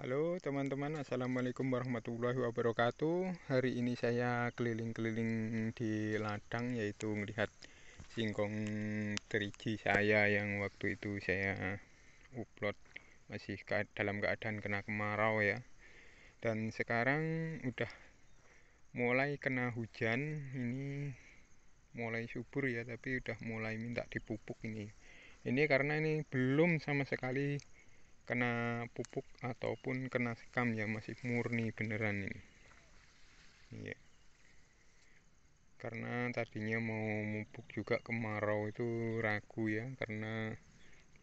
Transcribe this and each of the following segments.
Halo teman-teman Assalamualaikum warahmatullahi wabarakatuh Hari ini saya keliling-keliling di ladang Yaitu melihat singkong teriji saya Yang waktu itu saya upload Masih dalam keadaan kena kemarau ya Dan sekarang udah mulai kena hujan Ini mulai subur ya Tapi udah mulai minta dipupuk ini Ini karena ini belum sama sekali kena pupuk ataupun kena sekam ya masih murni beneran ini ya karena tadinya mau mupuk juga kemarau itu ragu ya karena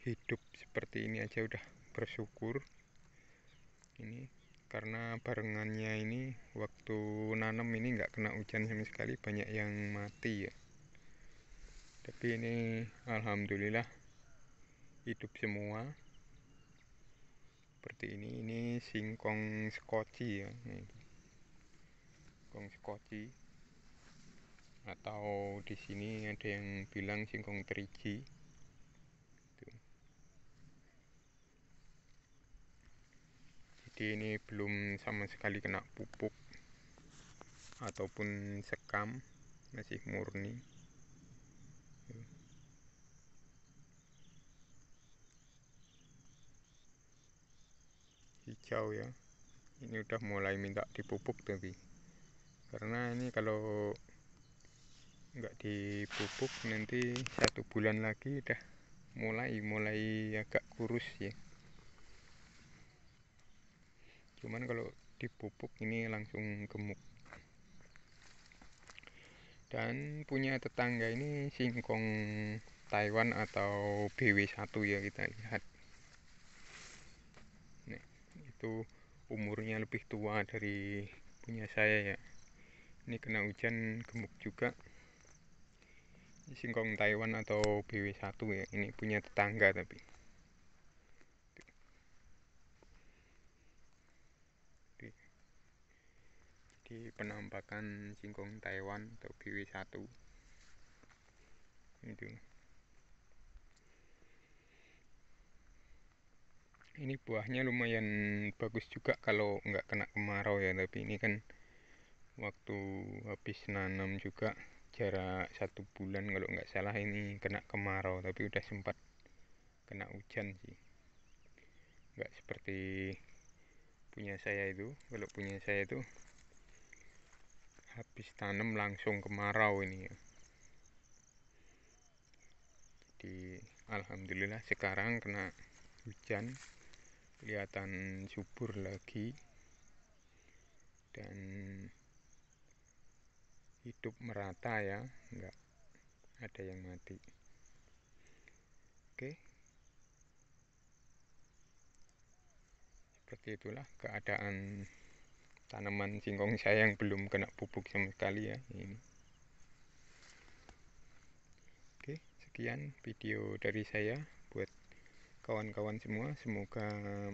hidup seperti ini aja udah bersyukur ini karena barengannya ini waktu nanam ini nggak kena hujan sama sekali banyak yang mati ya tapi ini alhamdulillah hidup semua seperti ini ini singkong skoci ya ini singkong skoci atau di sini ada yang bilang singkong terigi jadi ini belum sama sekali kena pupuk ataupun sekam masih murni hijau ya ini udah mulai minta dipupuk tapi karena ini kalau nggak dipupuk nanti satu bulan lagi udah mulai mulai agak kurus ya cuman kalau dipupuk ini langsung gemuk dan punya tetangga ini singkong Taiwan atau BW1 ya kita lihat umurnya lebih tua dari punya saya ya ini kena hujan gemuk juga singkong Taiwan atau BW1 ya ini punya tetangga tapi di penampakan singkong Taiwan atau BW1 itu ini buahnya lumayan bagus juga kalau nggak kena kemarau ya tapi ini kan waktu habis nanam juga jarak satu bulan kalau nggak salah ini kena kemarau tapi udah sempat kena hujan sih nggak seperti punya saya itu kalau punya saya itu habis tanam langsung kemarau ini ya jadi alhamdulillah sekarang kena hujan kelihatan subur lagi dan hidup merata ya enggak ada yang mati oke seperti itulah keadaan tanaman singkong saya yang belum kena pupuk sama sekali ya ini oke sekian video dari saya kawan-kawan semua semoga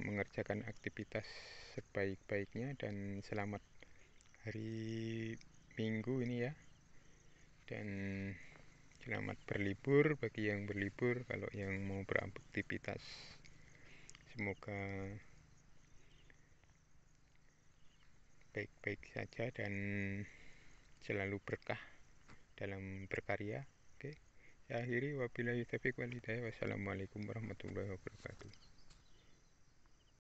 mengerjakan aktivitas sebaik-baiknya dan selamat hari Minggu ini ya dan selamat berlibur bagi yang berlibur kalau yang mau beraktivitas semoga baik-baik saja dan selalu berkah dalam berkarya Ya akhiri wabillahi taufiq wal hidayah. Wassalamualaikum warahmatullahi wabarakatuh.